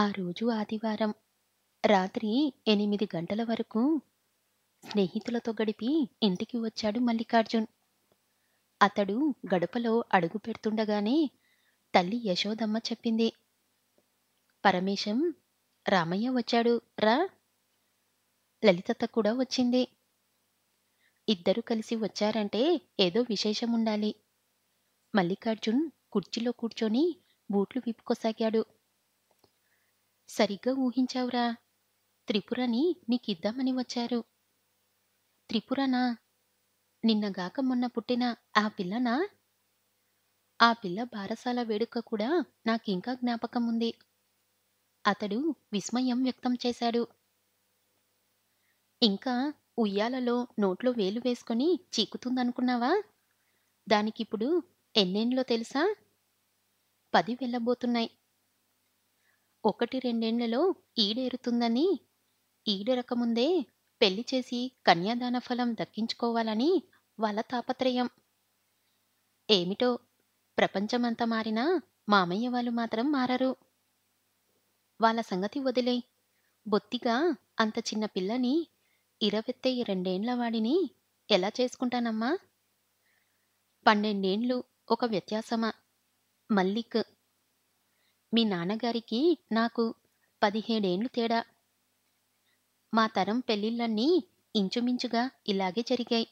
ఆ రోజు ఆదివారం రాత్రి ఎనిమిది గంటల వరకు స్నేహితులతో గడిపి ఇంటికి వచ్చాడు మల్లికార్జున్ అతడు గడపలో అడుగు పెడుతుండగానే తల్లి యశోదమ్మ చెప్పింది పరమేశం రామయ్య వచ్చాడు రా లలితత కూడా వచ్చింది ఇద్దరు కలిసి వచ్చారంటే ఏదో విశేషముండాలి మల్లికార్జున్ కుర్చీలో కూర్చొని బూట్లు విప్పుకోసాగాడు సరిగ్గా ఊహించావురా త్రిపురని నీకిద్దామని వచ్చారు త్రిపురనా నిన్నగాక మొన్న పుట్టిన ఆ పిల్లనా ఆ పిల్ల బారసాల వేడుక కూడా నాకింకా జ్ఞాపకం ఉంది అతడు విస్మయం వ్యక్తం చేశాడు ఇంకా ఉయ్యాలలో నోట్లో వేలు వేసుకుని చీకుతుందనుకున్నావా దానికిప్పుడు ఎన్నేండ్లో తెలుసా పది వెళ్ళబోతున్నాయి ఒకటి రెండేండ్లలో ఈడేరుతుందని ఈడెరకముందే పెళ్లి చేసి కన్యాదాన ఫలం దక్కించుకోవాలని వాళ్ళ తాపత్రయం ఏమిటో ప్రపంచమంతా మారినా మామయ్య వాళ్ళు మాత్రం మారరు వాళ్ళ సంగతి వదిలే బొత్తిగా అంత చిన్న పిల్లని ఇరవెత్తై రెండేండ్ల వాడిని ఎలా చేసుకుంటానమ్మా పన్నెండేండ్లు ఒక వ్యత్యాసమా మల్లిక్ మీ నాన్నగారికి నాకు పదిహేడేండ్లు తేడా మా తరం పెళ్ళిళ్ళన్నీ ఇంచుమించుగా ఇలాగే జరిగాయి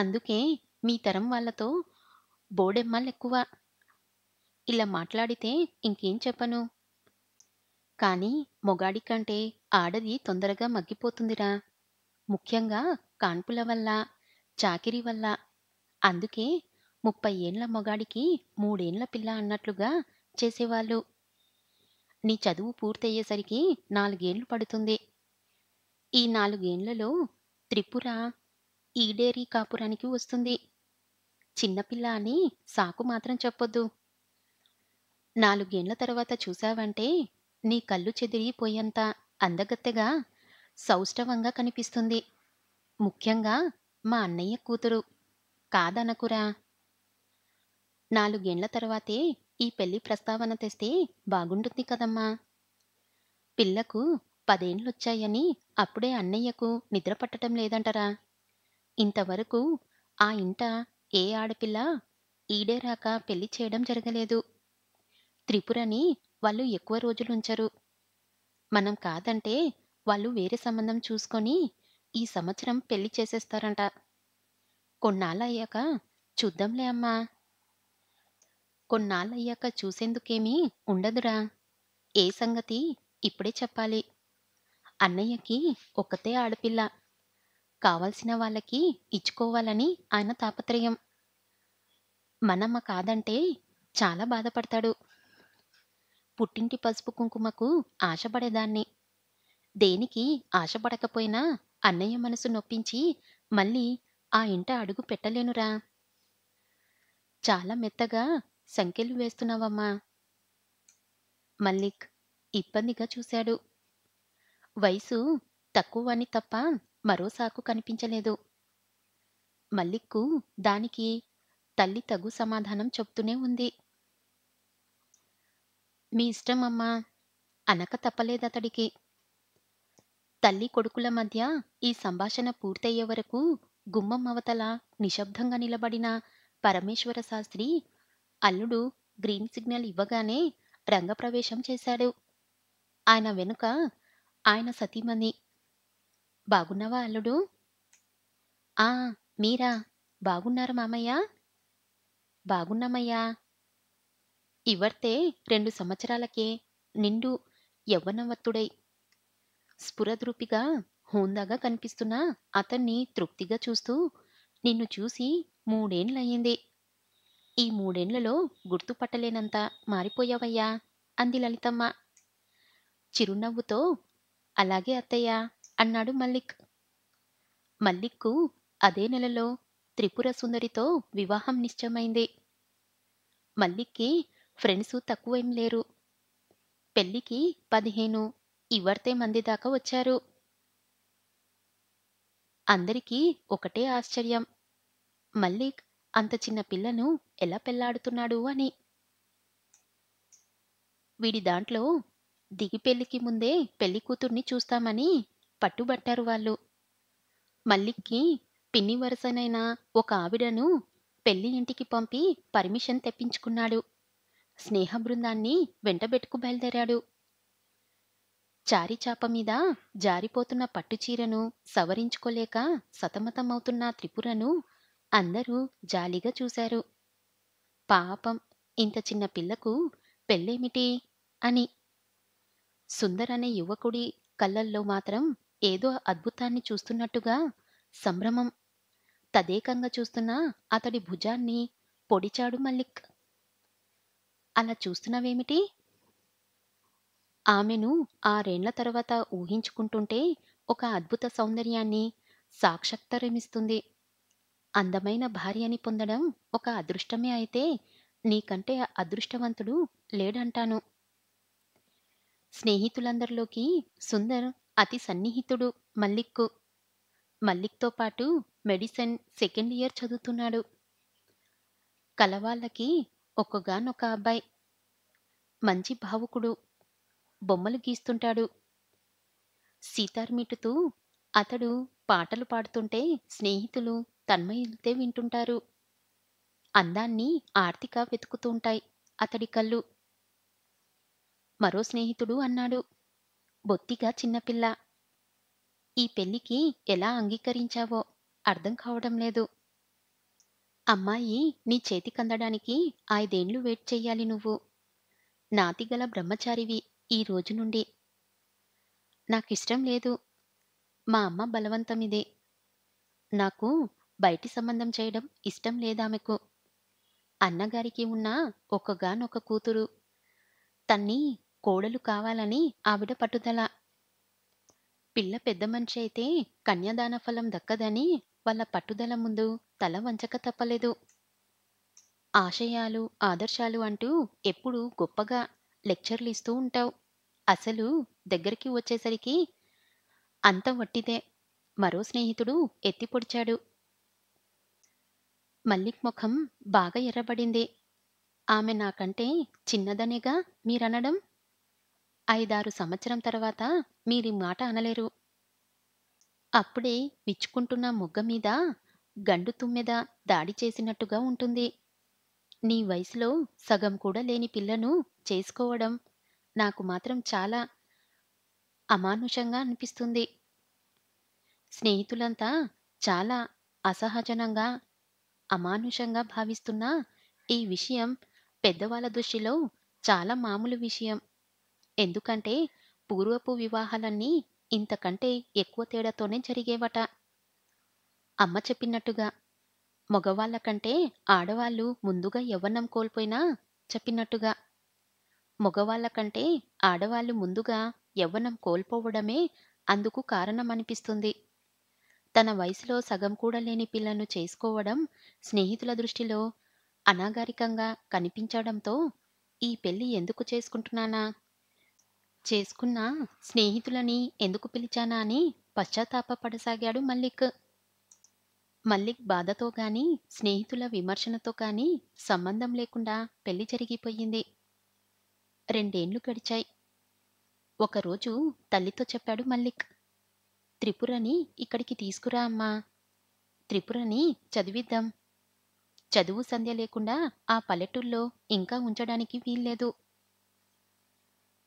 అందుకే మీ తరం వాళ్ళతో బోడెమ్మలెక్కువ ఇలా మాట్లాడితే ఇంకేం చెప్పను కానీ మొగాడి కంటే ఆడది తొందరగా మగ్గిపోతుందిరా ముఖ్యంగా కాన్పుల వల్ల చాకిరి వల్ల అందుకే ముప్పై ఏండ్ల మొగాడికి మూడేండ్ల పిల్ల అన్నట్లుగా చేసేవాళ్ళు నీ చదువు పూర్తయ్యేసరికి నాలుగేండ్లు పడుతుంది ఈ నాలుగేండ్లలో త్రిపుర ఈడేరీ కాపురానికి వస్తుంది చిన్నపిల్ల అని సాకు మాత్రం చెప్పొద్దు నాలుగేండ్ల తర్వాత చూశావంటే నీ కళ్ళు చెదిరిపోయేంత అందగత్తెగా సౌష్ఠవంగా కనిపిస్తుంది ముఖ్యంగా మా అన్నయ్య కూతురు కాదనకురా నాలుగేండ్ల తర్వాతే ఈ పెళ్లి ప్రస్తావన తెస్తే బాగుంటుంది కదమ్మా పిల్లకు పదేండ్లొచ్చాయని అప్పుడే అన్నయ్యకు నిద్ర పట్టడం లేదంటరా ఇంతవరకు ఆ ఇంట ఏ ఆడపిల్ల ఈడేరాక పెళ్లి చేయడం జరగలేదు త్రిపురని వాళ్ళు ఎక్కువ రోజులుంచరు మనం కాదంటే వాళ్ళు వేరే సంబంధం చూసుకొని ఈ సంవత్సరం పెళ్లి చేసేస్తారంట కొన్నాళ్ళయ్యాక చూద్దాంలే అమ్మా కొన్నాళ్ళయ్యాక చూసేందుకేమీ ఉండదురా ఏ సంగతి ఇప్పుడే చెప్పాలి అన్నయ్యకి ఒక్కతే ఆడపిల్ల కావాల్సిన వాళ్ళకి ఇచ్చుకోవాలని ఆయన తాపత్రయం మనమ్మ కాదంటే చాలా బాధపడతాడు పుట్టింటి పసుపు కుంకుమకు ఆశపడేదాన్ని దేనికి ఆశపడకపోయినా అన్నయ్య మనసు నొప్పించి మళ్ళీ ఆ ఇంట అడుగు పెట్టలేనురా చాలా మెత్తగా సంఖ్యలు వేస్తున్నావమ్మా మల్లిక్ ఇబ్బందిగా చూశాడు వయసు తక్కువ అని తప్ప మరో సాకు కనిపించలేదు మల్లిక్కు దానికి తల్లి తగు సమాధానం చెప్తూనే ఉంది మీ ఇష్టం అమ్మా అనక తప్పలేదతడికి తల్లి కొడుకుల మధ్య ఈ సంభాషణ పూర్తయ్యే వరకు గుమ్మం అవతల నిశ్శబ్దంగా నిలబడిన పరమేశ్వర శాస్త్రి అల్లుడు గ్రీన్ సిగ్నల్ ఇవ్వగానే రంగప్రవేశం చేశాడు ఆయన వెనుక ఆయన సతీమణి బాగున్నావా అల్లుడు ఆ మీరా బాగున్నారు మామయ్య బాగున్నామయ్యా ఇవర్తే రెండు సంవత్సరాలకే నిండు యవ్వనవత్తుడై స్ఫురద్రూపిగా హోందాగా కనిపిస్తున్న అతన్ని తృప్తిగా చూస్తూ నిన్ను చూసి మూడేండ్లయ్యింది ఈ మూడేండ్లలో గుర్తుపట్టలేనంత మారిపోయావయ్యా అంది లలితమ్మ చిరునవ్వుతో అలాగే అత్తయ్య అన్నాడు మల్లిక్ మల్లిక్కు అదే నెలలో త్రిపుర సుందరితో వివాహం నిశ్చయమైంది మల్లిక్కి ఫ్రెండ్స్ తక్కువేం లేరు పెళ్లికి పదిహేను ఇవర్తే మంది దాకా వచ్చారు అందరికీ ఒకటే ఆశ్చర్యం మల్లిక్ అంత చిన్న పిల్లను ఎలా పెళ్లాడుతున్నాడు అని వీడి దాంట్లో దిగి పెళ్లికి ముందే పెళ్లి కూతుర్ని చూస్తామని పట్టుబట్టారు వాళ్ళు మల్లిక్కి పిన్ని వరుసనైన ఒక ఆవిడను పెళ్లి ఇంటికి పంపి పర్మిషన్ తెప్పించుకున్నాడు స్నేహ బృందాన్ని వెంటబెట్టుకు బయలుదేరాడు చారిచాప మీద జారిపోతున్న పట్టుచీరను సవరించుకోలేక సతమతమవుతున్న త్రిపురను అందరూ జాలిగా చూశారు పాపం ఇంత చిన్న పిల్లకు పెళ్ళేమిటి అని సుందర్ అనే యువకుడి కళ్ళల్లో మాత్రం ఏదో అద్భుతాన్ని చూస్తున్నట్టుగా సంభ్రమం తదేకంగా చూస్తున్న అతడి భుజాన్ని పొడిచాడు మల్లిక్ అలా చూస్తున్నావేమిటి ఆమెను ఆరేండ్ల తర్వాత ఊహించుకుంటుంటే ఒక అద్భుత సౌందర్యాన్ని సాక్షాత్తరమిస్తుంది అందమైన భార్యని పొందడం ఒక అదృష్టమే అయితే నీకంటే అదృష్టవంతుడు లేడంటాను స్నేహితులందరిలోకి సుందర్ అతి సన్నిహితుడు మల్లిక్కు మల్లిక్తో పాటు మెడిసిన్ సెకండ్ ఇయర్ చదువుతున్నాడు కలవాళ్ళకి ఒక్కగానొక అబ్బాయి మంచి భావుకుడు బొమ్మలు గీస్తుంటాడు సీతార్మిటుతూ అతడు పాటలు పాడుతుంటే స్నేహితులు తన్మయంతే వింటుంటారు అందాన్ని ఆర్తిక వెతుకుతుంటాయి అతడి కళ్ళు మరో స్నేహితుడు అన్నాడు బొత్తిగా చిన్నపిల్ల ఈ పెళ్లికి ఎలా అంగీకరించావో అర్థం కావడం లేదు అమ్మాయి నీ చేతి కందడానికి ఐదేండ్లు వెయిట్ చెయ్యాలి నువ్వు నాతిగల బ్రహ్మచారివి ఈ రోజు నుండి నాకిష్టం లేదు మా అమ్మ బలవంతమిదే నాకు బయటి సంబంధం చేయడం ఇష్టం లేదామెకు అన్నగారికి ఉన్న ఒకగానొక కూతురు తన్ని కోడలు కావాలని ఆవిడ పట్టుదల పిల్ల పెద్ద మనిషి అయితే కన్యాదాన ఫలం దక్కదని వాళ్ళ పట్టుదల ముందు తల వంచక తప్పలేదు ఆశయాలు ఆదర్శాలు అంటూ ఎప్పుడూ గొప్పగా లెక్చర్లు ఇస్తూ ఉంటావు అసలు దగ్గరికి వచ్చేసరికి అంత వట్టిదే మరో స్నేహితుడు ఎత్తిపొడిచాడు మల్లిక్ ముఖం బాగా ఎర్రబడింది ఆమె నాకంటే చిన్నదనేగా మీరనడం ఐదారు సంవత్సరం తర్వాత మీరి మాట అనలేరు అప్పుడే విచ్చుకుంటున్న మొగ్గ మీద గండు తుమ్మెద దాడి చేసినట్టుగా ఉంటుంది నీ వయసులో సగం కూడా లేని పిల్లను చేసుకోవడం నాకు మాత్రం చాలా అమానుషంగా అనిపిస్తుంది స్నేహితులంతా చాలా అసహజనంగా అమానుషంగా భావిస్తున్నా ఈ విషయం పెద్దవాళ్ళ దృష్టిలో చాలా మామూలు విషయం ఎందుకంటే పూర్వపు వివాహాలన్నీ ఇంతకంటే ఎక్కువ తేడాతోనే జరిగేవట అమ్మ చెప్పినట్టుగా మగవాళ్ళ కంటే ఆడవాళ్ళు ముందుగా యవ్వనం కోల్పోయినా చెప్పినట్టుగా మగవాళ్ళ కంటే ఆడవాళ్ళు ముందుగా యవ్వనం కోల్పోవడమే అందుకు కారణమనిపిస్తుంది తన వయసులో సగం కూడా లేని పిల్లను చేసుకోవడం స్నేహితుల దృష్టిలో అనాగారికంగా కనిపించడంతో ఈ పెళ్లి ఎందుకు చేసుకుంటున్నానా చేసుకున్నా స్నేహితులని ఎందుకు పిలిచానా అని పశ్చాత్తాపడసాగాడు మల్లిక్ మల్లిక్ బాధతో గాని స్నేహితుల విమర్శనతో కానీ సంబంధం లేకుండా పెళ్లి జరిగిపోయింది రెండేండ్లు గడిచాయి ఒకరోజు తల్లితో చెప్పాడు మల్లిక్ త్రిపురని ఇక్కడికి తీసుకురా అమ్మా త్రిపురని చదివిద్దాం చదువు సంధ్య లేకుండా ఆ పల్లెటూళ్ళో ఇంకా ఉంచడానికి వీల్లేదు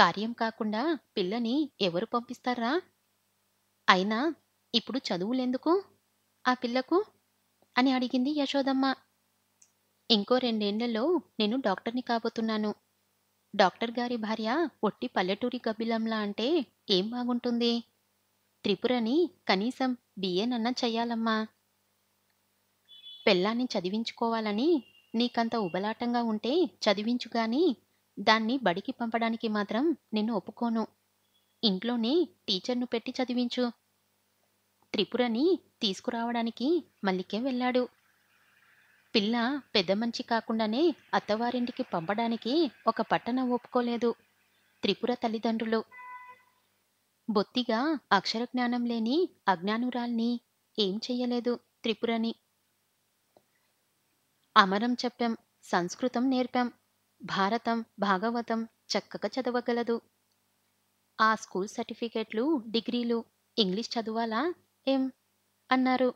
కార్యం కాకుండా పిల్లని ఎవరు పంపిస్తారా అయినా ఇప్పుడు చదువులెందుకు ఆ పిల్లకు అని అడిగింది యశోదమ్మ ఇంకో రెండేళ్లలో నేను డాక్టర్ని కాబోతున్నాను డాక్టర్ గారి భార్య ఒట్టి పల్లెటూరి గబ్బిలంలా అంటే ఏం బాగుంటుంది త్రిపురని కనీసం బిఏనన్నా చెయ్యాలమ్మా పెళ్ళాన్ని చదివించుకోవాలని నీకంత ఉబలాటంగా ఉంటే చదివించుగాని దాన్ని బడికి పంపడానికి మాత్రం నిన్ను ఒప్పుకోను ఇంట్లోనే టీచర్ను పెట్టి చదివించు త్రిపురని తీసుకురావడానికి మల్లికే వెళ్ళాడు పిల్ల పెద్ద మంచి కాకుండానే అత్తవారింటికి పంపడానికి ఒక పట్టణ ఒప్పుకోలేదు త్రిపుర తల్లిదండ్రులు బొత్తిగా అక్షరజ్ఞానం లేని అజ్ఞానురాల్ని ఏం చెయ్యలేదు త్రిపురని అమరం చెప్పాం సంస్కృతం నేర్పాం భారతం భాగవతం చక్కగా చదవగలదు ఆ స్కూల్ సర్టిఫికెట్లు డిగ్రీలు ఇంగ్లీష్ చదవాలా ఏం అన్నారు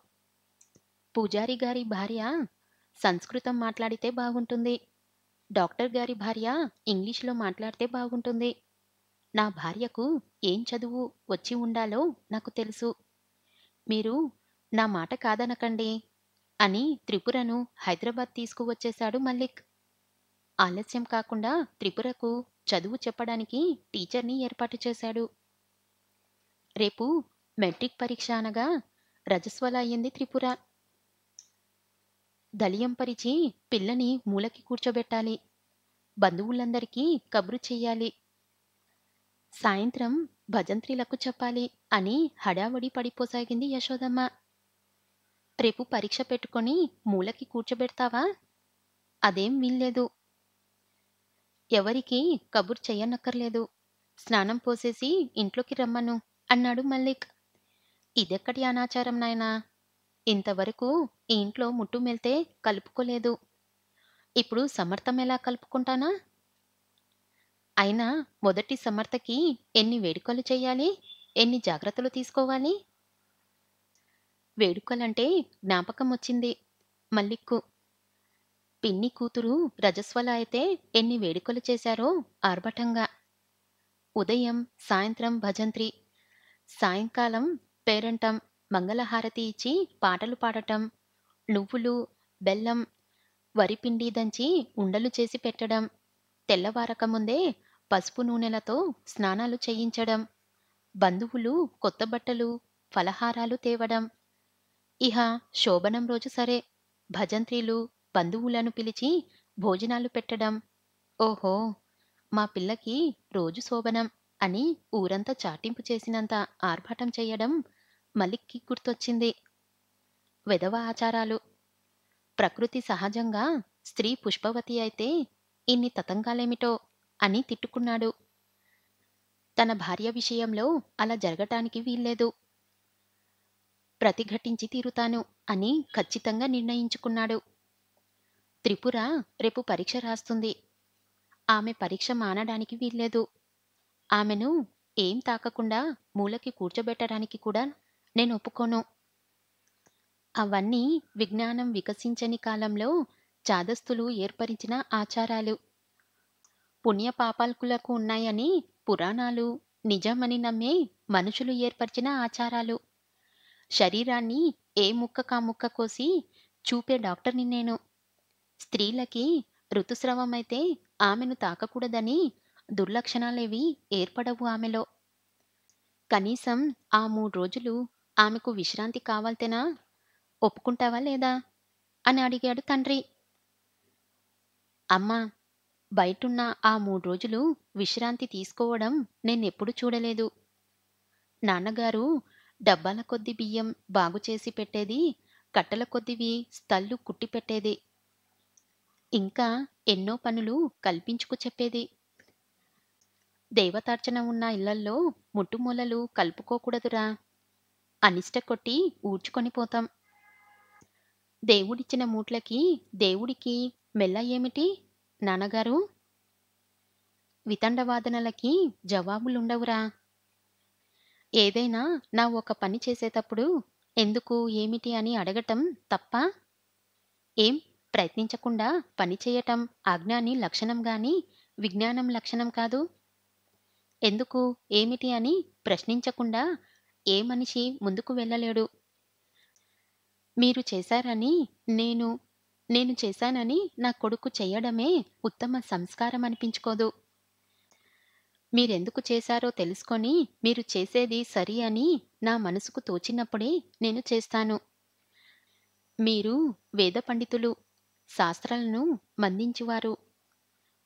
పూజారి గారి భార్య సంస్కృతం మాట్లాడితే బాగుంటుంది డాక్టర్ గారి భార్య ఇంగ్లీష్లో మాట్లాడితే బాగుంటుంది నా భార్యకు ఏం చదువు వచ్చి ఉండాలో నాకు తెలుసు మీరు నా మాట కాదనకండి అని త్రిపురను హైదరాబాద్ తీసుకువచ్చేశాడు మల్లిక్ ఆలస్యం కాకుండా త్రిపురకు చదువు చెప్పడానికి టీచర్ని ఏర్పాటు చేశాడు రేపు మెట్రిక్ పరీక్ష అనగా రజస్వల అయ్యింది త్రిపుర పరిచి పిల్లని మూలకి కూర్చోబెట్టాలి బంధువులందరికీ కబురు చెయ్యాలి సాయంత్రం భజంత్రిలకు చెప్పాలి అని హడావుడి పడిపోసాగింది యశోదమ్మ రేపు పరీక్ష పెట్టుకొని మూలకి కూర్చోబెడతావా అదేం వీల్లేదు ఎవరికి కబుర్ చెయ్యనక్కర్లేదు స్నానం పోసేసి ఇంట్లోకి రమ్మను అన్నాడు మల్లిక్ ఇదెక్కటి అనాచారం నాయనా ఇంతవరకు ఈ ఇంట్లో ముట్టుమెల్తే కలుపుకోలేదు ఇప్పుడు సమర్థం ఎలా కలుపుకుంటానా అయినా మొదటి సమర్థకి ఎన్ని వేడుకలు చేయాలి ఎన్ని జాగ్రత్తలు తీసుకోవాలి వేడుకలంటే జ్ఞాపకం వచ్చింది మల్లిక్కు పిన్ని కూతురు రజస్వల అయితే ఎన్ని వేడుకలు చేశారో ఆర్భటంగా ఉదయం సాయంత్రం భజంత్రి సాయంకాలం పేరంటం మంగళహారతి ఇచ్చి పాటలు పాడటం నువ్వులు బెల్లం వరిపిండి దంచి ఉండలు చేసి పెట్టడం తెల్లవారక ముందే పసుపు నూనెలతో స్నానాలు చేయించడం బంధువులు కొత్త బట్టలు ఫలహారాలు తేవడం ఇహ శోభనం రోజు సరే భజంత్రీలు బంధువులను పిలిచి భోజనాలు పెట్టడం ఓహో మా పిల్లకి రోజు శోభనం అని ఊరంతా చాటింపు చేసినంత ఆర్భాటం చేయడం మలిక్కి గుర్తొచ్చింది వెధవ ఆచారాలు ప్రకృతి సహజంగా స్త్రీ పుష్పవతి అయితే ఇన్ని తతంగాలేమిటో అని తిట్టుకున్నాడు తన భార్య విషయంలో అలా జరగటానికి వీల్లేదు ప్రతిఘటించి తీరుతాను అని ఖచ్చితంగా నిర్ణయించుకున్నాడు త్రిపుర రేపు పరీక్ష రాస్తుంది ఆమె పరీక్ష మానడానికి వీల్లేదు ఆమెను ఏం తాకకుండా మూలకి కూర్చోబెట్టడానికి కూడా నేను ఒప్పుకోను అవన్నీ విజ్ఞానం వికసించని కాలంలో చాదస్తులు ఏర్పరిచిన ఆచారాలు పుణ్యపాపాల్కులకు ఉన్నాయని పురాణాలు నిజమని నమ్మే మనుషులు ఏర్పరిచిన ఆచారాలు శరీరాన్ని ఏ ముక్క కా ముక్క కోసి చూపే డాక్టర్ని నేను స్త్రీలకి ఋతుస్రవమైతే ఆమెను తాకకూడదని దుర్లక్షణాలేవి ఏర్పడవు ఆమెలో కనీసం ఆ మూడు రోజులు ఆమెకు విశ్రాంతి కావాల్తేనా ఒప్పుకుంటావా లేదా అని అడిగాడు తండ్రి అమ్మా బయటున్న ఆ మూడు రోజులు విశ్రాంతి తీసుకోవడం నేనెప్పుడు చూడలేదు నాన్నగారు డబ్బాల కొద్ది బియ్యం బాగు చేసి పెట్టేది కట్టల కొద్దివి స్థల్లు కుట్టి పెట్టేది ఇంకా ఎన్నో పనులు కల్పించుకు చెప్పేది దేవతార్చన ఉన్న ఇళ్లల్లో ముట్టుమూలలు కలుపుకోకూడదురా అనిష్ట కొట్టి ఊడ్చుకొని పోతాం దేవుడిచ్చిన మూట్లకి దేవుడికి మెల్ల ఏమిటి నాన్నగారు వితండవాదనలకి జవాబులుండవురా ఏదైనా నా ఒక పని చేసేటప్పుడు ఎందుకు ఏమిటి అని అడగటం తప్ప ఏం ప్రయత్నించకుండా పనిచేయటం అజ్ఞాని లక్షణం గాని విజ్ఞానం లక్షణం కాదు ఎందుకు ఏమిటి అని ప్రశ్నించకుండా ఏ మనిషి ముందుకు వెళ్ళలేడు మీరు చేశారని నేను నేను చేశానని నా కొడుకు చేయడమే ఉత్తమ సంస్కారం అనిపించుకోదు మీరెందుకు చేశారో తెలుసుకొని మీరు చేసేది సరి అని నా మనసుకు తోచినప్పుడే నేను చేస్తాను మీరు వేద పండితులు శాస్త్రాలను మందించివారు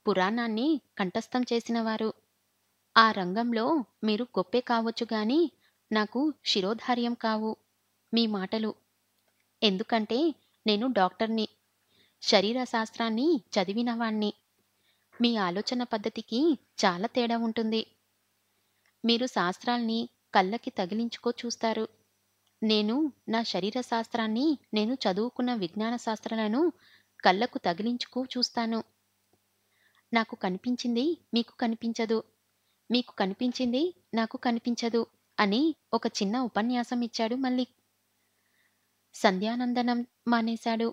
పురాణాన్ని కంఠస్థం చేసినవారు ఆ రంగంలో మీరు గొప్పే కావచ్చు గాని నాకు శిరోధార్యం కావు మీ మాటలు ఎందుకంటే నేను డాక్టర్ని శరీర శాస్త్రాన్ని చదివినవాణ్ణి మీ ఆలోచన పద్ధతికి చాలా తేడా ఉంటుంది మీరు శాస్త్రాల్ని కళ్ళకి తగిలించుకో చూస్తారు నేను నా శరీర శాస్త్రాన్ని నేను చదువుకున్న విజ్ఞాన శాస్త్రాలను కళ్ళకు తగిలించుకో చూస్తాను నాకు కనిపించింది మీకు కనిపించదు మీకు కనిపించింది నాకు కనిపించదు అని ఒక చిన్న ఉపన్యాసం ఇచ్చాడు మళ్ళీ సంధ్యానందనం మానేశాడు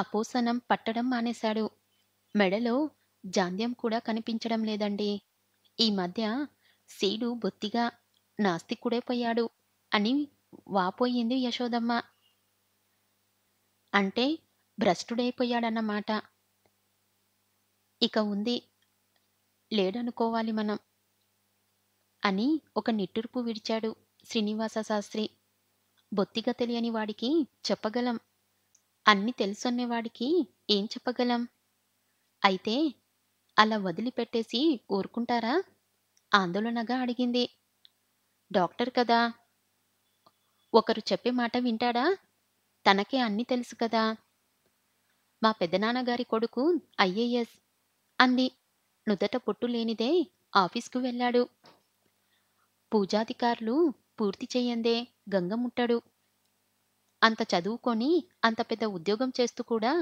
అపోసనం పట్టడం మానేశాడు మెడలో జాంధ్యం కూడా కనిపించడం లేదండి ఈ మధ్య సీడు బొత్తిగా నాస్తికుడే పోయాడు అని వాపోయింది యశోదమ్మ అంటే భ్రష్టుడైపోయాడన్నమాట ఇక ఉంది లేడనుకోవాలి మనం అని ఒక నిట్టూర్పు విడిచాడు శ్రీనివాస శాస్త్రి బొత్తిగా తెలియని వాడికి చెప్పగలం అన్ని తెలుసున్నవాడికి ఏం చెప్పగలం అయితే అలా వదిలిపెట్టేసి ఊరుకుంటారా ఆందోళనగా అడిగింది డాక్టర్ కదా ఒకరు చెప్పే మాట వింటాడా తనకే అన్నీ తెలుసు కదా మా పెద్దనాన్నగారి కొడుకు ఐఏఎస్ అంది నుదట పొట్టు లేనిదే ఆఫీస్కు వెళ్ళాడు పూజాధికారులు పూర్తి చేయందే గంగముట్టడు అంత చదువుకొని అంత పెద్ద ఉద్యోగం చేస్తూ కూడా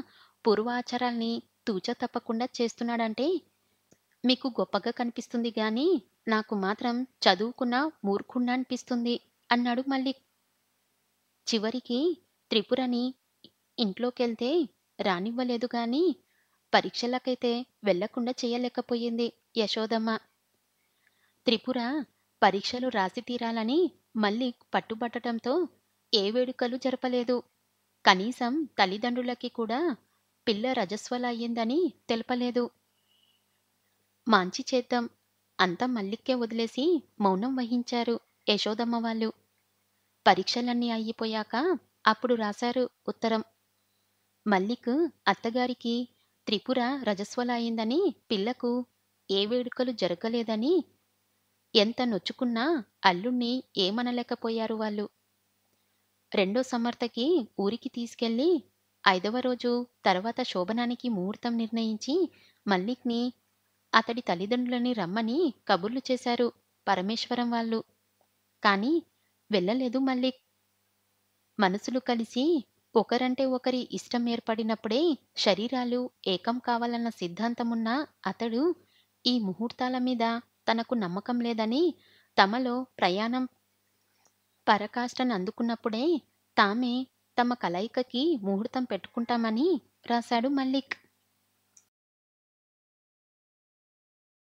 పూర్వాచారాల్ని తూచ తప్పకుండా చేస్తున్నాడంటే మీకు గొప్పగా కనిపిస్తుంది కానీ నాకు మాత్రం చదువుకున్న మూర్ఖుండా అనిపిస్తుంది అన్నాడు మళ్ళీ చివరికి త్రిపురని ఇంట్లోకెళ్తే రానివ్వలేదు కానీ పరీక్షలకైతే వెళ్లకుండా చేయలేకపోయింది యశోదమ్మ త్రిపుర పరీక్షలు రాసి తీరాలని మళ్ళీ పట్టుబట్టడంతో ఏ వేడుకలు జరపలేదు కనీసం తల్లిదండ్రులకి కూడా పిల్ల అయ్యిందని తెలపలేదు మాంచి చేద్దాం అంతా మల్లిక్కే వదిలేసి మౌనం వహించారు యశోదమ్మ వాళ్ళు పరీక్షలన్నీ అయిపోయాక అప్పుడు రాశారు ఉత్తరం మల్లిక్ అత్తగారికి త్రిపుర అయిందని పిల్లకు ఏ వేడుకలు జరగలేదని ఎంత నొచ్చుకున్నా అల్లుణ్ణి ఏమనలేకపోయారు వాళ్ళు రెండో సమర్థకి ఊరికి తీసుకెళ్ళి ఐదవ రోజు తర్వాత శోభనానికి ముహూర్తం నిర్ణయించి మల్లిక్ని అతడి తల్లిదండ్రులని రమ్మని కబుర్లు చేశారు పరమేశ్వరం వాళ్ళు కానీ వెళ్ళలేదు మల్లిక్ మనసులు కలిసి ఒకరంటే ఒకరి ఇష్టం ఏర్పడినప్పుడే శరీరాలు ఏకం కావాలన్న సిద్ధాంతమున్న అతడు ఈ ముహూర్తాల మీద తనకు నమ్మకం లేదని తమలో ప్రయాణం పరకాష్టను అందుకున్నప్పుడే తామే తమ కలయికకి ముహూర్తం పెట్టుకుంటామని రాశాడు మల్లిక్